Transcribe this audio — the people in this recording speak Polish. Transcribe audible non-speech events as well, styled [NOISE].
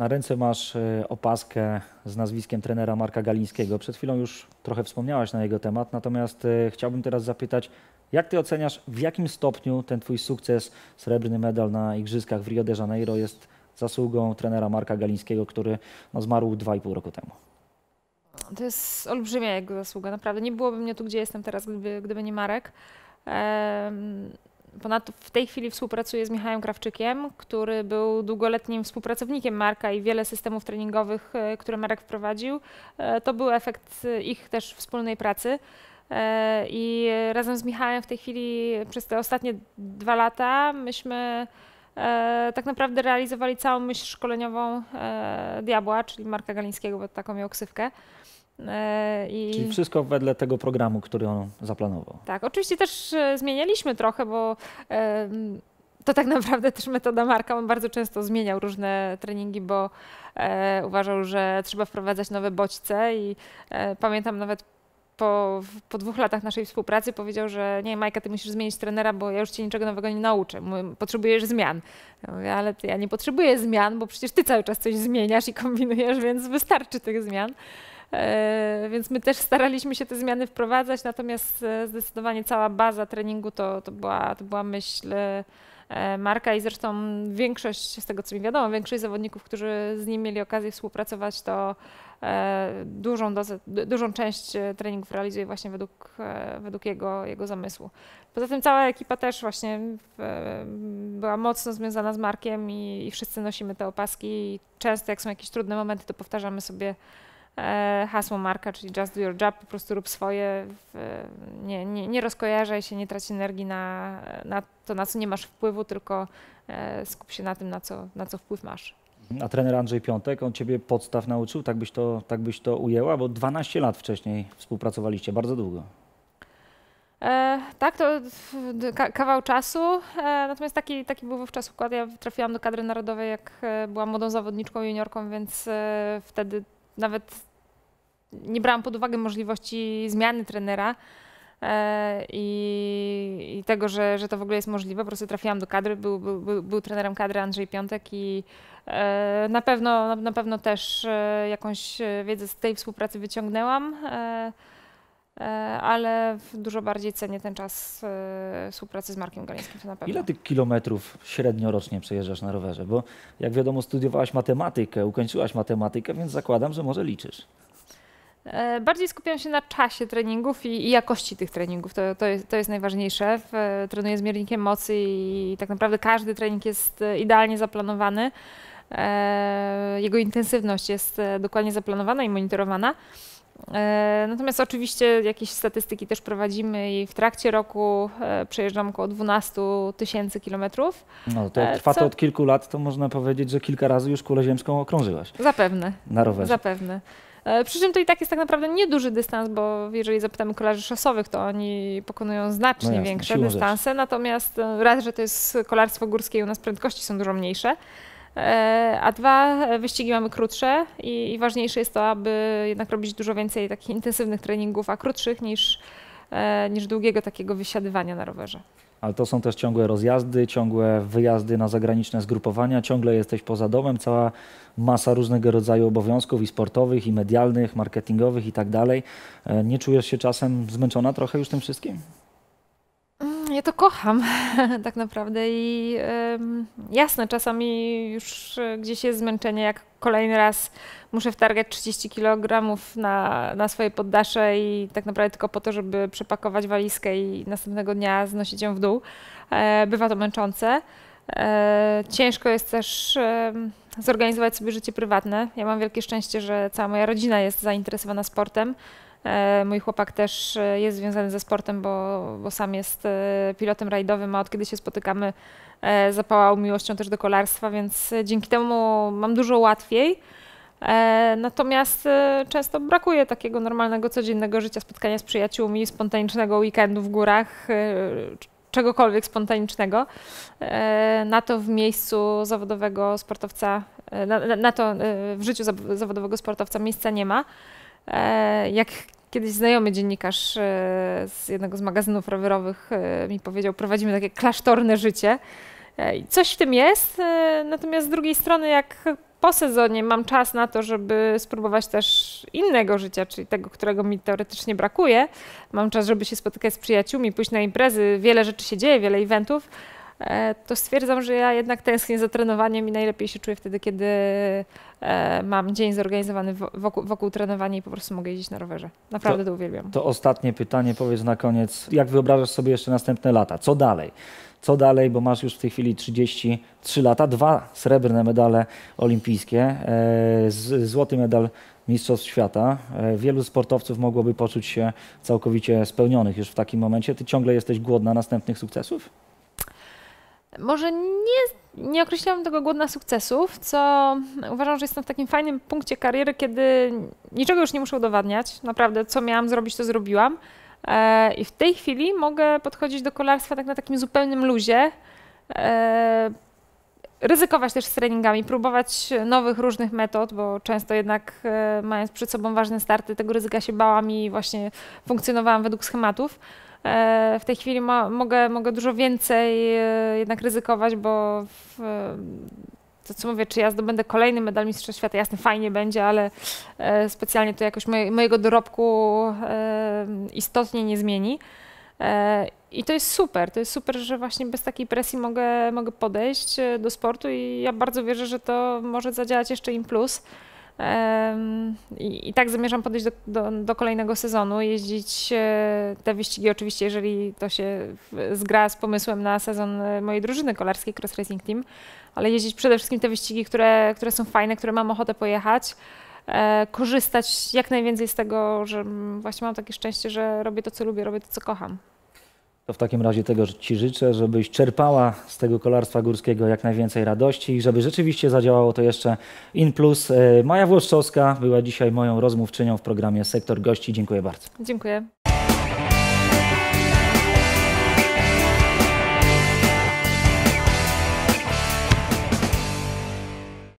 Na ręce masz e, opaskę z nazwiskiem trenera Marka Galińskiego. Przed chwilą już trochę wspomniałaś na jego temat, natomiast e, chciałbym teraz zapytać, jak ty oceniasz, w jakim stopniu ten twój sukces, srebrny medal na Igrzyskach w Rio de Janeiro jest zasługą trenera Marka Galińskiego, który no, zmarł 2,5 roku temu? To jest olbrzymia jego zasługa, naprawdę. Nie byłoby mnie tu, gdzie jestem teraz, gdyby, gdyby nie Marek. Ehm Ponadto w tej chwili współpracuję z Michałem Krawczykiem, który był długoletnim współpracownikiem Marka i wiele systemów treningowych, e, które Marek wprowadził, e, to był efekt e, ich też wspólnej pracy. I razem z Michałem w tej chwili przez te ostatnie dwa lata myśmy tak naprawdę realizowali całą myśl szkoleniową Diabła, czyli Marka Galińskiego, bo taką miał ksywkę. E, I... Czyli wszystko wedle tego programu, który on zaplanował. Tak, oczywiście też e, zmienialiśmy trochę, bo to tak [LAUGHS] naprawdę też metoda Marka. On bardzo często zmieniał różne treningi, bo e, uważał, że trzeba wprowadzać nowe bodźce i pamiętam nawet po, po, dwóch latach naszej współpracy powiedział, że nie, Majka, ty musisz zmienić trenera, bo ja już cię niczego nowego nie nauczę. Potrzebujesz zmian. Ja mówię, ale ja nie potrzebuję zmian, bo przecież ty cały czas coś zmieniasz i kombinujesz, więc wystarczy tych zmian. E, więc my też staraliśmy się te zmiany wprowadzać, natomiast e, zdecydowanie cała baza treningu to, to, była, to była myśl e, Marka i zresztą większość, z tego co mi wiadomo, większość zawodników, którzy z nim mieli okazję współpracować, to dużą, dozę, dużą część treningów realizuje właśnie według, według jego, jego zamysłu. Poza tym cała ekipa też właśnie była mocno związana z Markiem i, i wszyscy nosimy te opaski i często jak są jakieś trudne momenty, to powtarzamy sobie E, hasło marka, czyli Just Do Your Job, po prostu rób swoje, nie, nie, nie rozkojarzaj się, nie trać energii na, na to, na co nie masz wpływu, tylko e, skup się na tym, na co, na co wpływ masz. A trener Andrzej Piątek, on ciebie podstaw nauczył, tak byś, to, tak byś to ujęła, bo 12 lat wcześniej współpracowaliście, bardzo długo. E, tak, to kawał czasu. E, natomiast taki, taki był wówczas układ. Ja trafiłam do kadry narodowej, jak e, byłam młodą zawodniczką juniorką, więc e, wtedy nawet nie brałam pod uwagę możliwości zmiany trenera e, i, i tego, że, że to w ogóle jest możliwe. Po prostu trafiłam do kadry, był, był, był, był trenerem kadry Andrzej Piątek i e, na pewno, na pewno też e, jakąś wiedzę z tej współpracy wyciągnęłam ale dużo bardziej cenię ten czas współpracy z Markiem Galińskim, to na pewno. Ile tych kilometrów średnio rocznie przejeżdżasz na rowerze? Bo jak wiadomo studiowałaś matematykę, ukończyłaś matematykę, więc zakładam, że może liczysz. E, bardziej skupiam się na czasie treningów i, i jakości tych treningów. To, to, jest, to jest najważniejsze. E, trenuję z miernikiem mocy i tak naprawdę każdy trening jest e, idealnie zaplanowany. Jego intensywność jest dokładnie zaplanowana i monitorowana. Natomiast oczywiście jakieś statystyki też prowadzimy i w trakcie roku przejeżdżam około 12 tysięcy kilometrów. No to trwa to od kilku lat, to można powiedzieć, że kilka razy już kulę ziemską okrążyłaś. Zapewne. Na rowerze. Zapewne. E, przy czym to i tak jest tak naprawdę nieduży dystans, bo jeżeli zapytamy kolarzy szosowych, to oni pokonują znacznie no jasne, większe dystanse, natomiast e, raz, że to jest kolarstwo górskie i u nas prędkości są dużo mniejsze, e, a dwa, wyścigi mamy krótsze i, i ważniejsze jest to, aby jednak robić dużo więcej takich intensywnych treningów, a krótszych niż, niż długiego takiego wysiadywania na rowerze ale to są też ciągłe rozjazdy, ciągłe wyjazdy na zagraniczne zgrupowania, ciągle jesteś poza domem, cała masa różnego rodzaju obowiązków i sportowych, i medialnych, marketingowych i tak dalej. E, nie czujesz się czasem zmęczona trochę już tym wszystkim? ja to kocham [LAUGHS] tak naprawdę i jasne, czasami już e, gdzieś jest zmęczenie, jak kolejny raz muszę wtargać 30 kg na, na swoje poddasze i tak naprawdę tylko po to, żeby przepakować walizkę i następnego dnia znosić ją w dół. E, bywa to męczące. E, ciężko jest też zorganizować sobie życie prywatne. Ja mam wielkie szczęście, że cała moja rodzina jest zainteresowana sportem. E, mój chłopak też e, jest związany ze sportem, bo, bo sam jest e, pilotem rajdowym, a od kiedy się spotykamy, zapałał miłością też do kolarstwa, więc dzięki temu mam dużo łatwiej. Natomiast często brakuje takiego normalnego, codziennego życia, spotkania z przyjaciółmi, spontanicznego weekendu w górach, czegokolwiek spontanicznego. Na to w miejscu zawodowego sportowca, na, na to w życiu zawodowego sportowca miejsca nie ma. E, jak kiedyś znajomy dziennikarz e, z jednego z magazynów rowerowych e, mi powiedział, prowadzimy takie klasztorne życie. Coś w tym jest, natomiast z drugiej strony, jak po sezonie mam czas na to, żeby spróbować też innego życia, czyli tego, którego mi teoretycznie brakuje. Mam czas, żeby się spotykać z przyjaciółmi, pójść na imprezy. Wiele rzeczy się dzieje, wiele eventów. E, to stwierdzam, że ja jednak tęsknię za trenowaniem i najlepiej się czuję wtedy, kiedy e, mam dzień zorganizowany wokół, wokół trenowania i po prostu mogę jeździć na rowerze. Naprawdę to, to uwielbiam. To ostatnie pytanie, powiedz na koniec, jak wyobrażasz sobie jeszcze następne lata? Co dalej? Co dalej, bo masz już w tej chwili 33 lata, dwa srebrne medale olimpijskie, e, złoty medal Mistrzostw Świata. Wielu sportowców mogłoby poczuć się całkowicie spełnionych już w takim momencie. Ty ciągle jesteś głodna następnych sukcesów? może nie, nie określiłam tego głodna sukcesów, co uważam, że jestem w takim fajnym punkcie kariery, kiedy niczego już nie muszę udowadniać. Naprawdę, co miałam zrobić, to zrobiłam. E, I w tej chwili mogę podchodzić do kolarstwa tak na takim zupełnym luzie. E, ryzykować też z treningami, próbować nowych, różnych metod, bo często jednak e, mając przed sobą ważne starty, tego ryzyka się bałam i właśnie funkcjonowałam według schematów. E, w tej chwili ma, mogę, mogę dużo więcej e, jednak ryzykować, bo w, to co mówię, czy ja zdobędę kolejny medal mistrzostw Świata, jasne, fajnie będzie, ale e, specjalnie to jakoś mojego dorobku istotnie nie zmieni. I to jest super, to jest super, że właśnie bez takiej presji mogę, mogę podejść do sportu i ja bardzo wierzę, że to może zadziałać jeszcze im plus. I, tak zamierzam podejść do, do, do, kolejnego sezonu, jeździć e, te wyścigi, oczywiście, jeżeli to się zgra z pomysłem na sezon e, mojej drużyny kolarskiej Cross Racing Team, ale jeździć przede wszystkim te wyścigi, które, które są fajne, które mam ochotę pojechać. E, korzystać jak najwięcej z tego, że właśnie mam takie szczęście, że robię to, co lubię, robię to, co kocham. To w takim razie tego Ci życzę, żebyś czerpała z tego kolarstwa górskiego jak najwięcej radości i żeby rzeczywiście zadziałało to jeszcze in plus. E, Maja Włoszczowska była dzisiaj moją rozmówczynią w programie Sektor Gości. Dziękuję bardzo. Dziękuję.